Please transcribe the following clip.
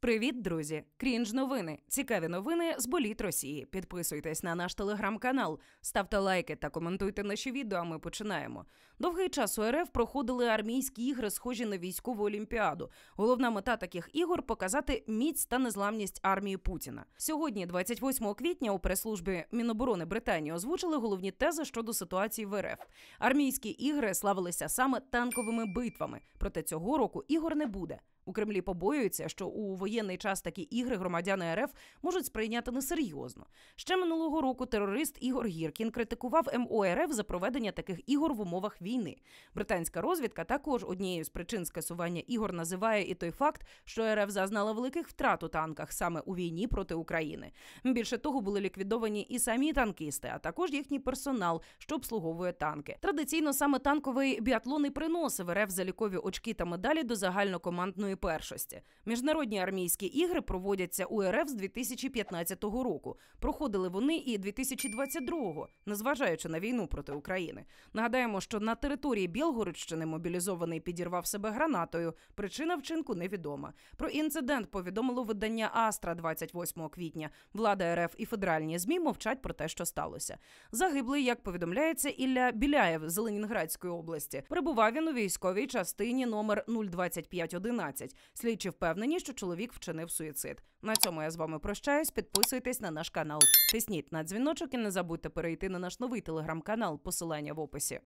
Привіт, друзі! Крінж новини. Цікаві новини з боліт Росії. Підписуйтесь на наш телеграм-канал, ставте лайки та коментуйте наші відео. а Ми починаємо. Довгий час у РФ проходили армійські ігри, схожі на військову олімпіаду. Головна мета таких ігор показати міць та незламність армії Путіна. Сьогодні, 28 квітня, у прес-службі Міноборони Британії озвучили головні тези щодо ситуації в РФ. Армійські ігри славилися саме танковими битвами, проте цього року ігор не буде. У Кремлі побоюються, що у воєнний час такі ігри громадяни РФ можуть сприйняти несерйозно. Ще минулого року терорист Ігор Гіркін критикував МОРФ за проведення таких ігор в умовах війни. Британська розвідка також однією з причин скасування ігор називає і той факт, що РФ зазнала великих втрат у танках саме у війні проти України. Більше того, були ліквідовані і самі танкісти, а також їхній персонал, що обслуговує танки. Традиційно саме танковий біатлон і приносив РФ залікові очки та медалі до загальнокомандної світової першості. Міжнародні армійські ігри проводяться у РФ з 2015 року. Проходили вони і 2022-го, незважаючи на війну проти України. Нагадаємо, що на території Білгородщини мобілізований підірвав себе гранатою. Причина вчинку невідома. Про інцидент повідомило видання Астра 28 квітня. Влада РФ і федеральні змі мовчать про те, що сталося. Загиблий, як повідомляється, Ілля Біляєв з Ленінградської області. прибував він у військовій частині номер 02511 місяць. Слідчі впевнені, що чоловік вчинив суїцид. На цьому я з вами прощаюсь. Підписуйтесь на наш канал, тисніть на дзвіночок і не забудьте перейти на наш новий телеграм-канал. Посилання в описі.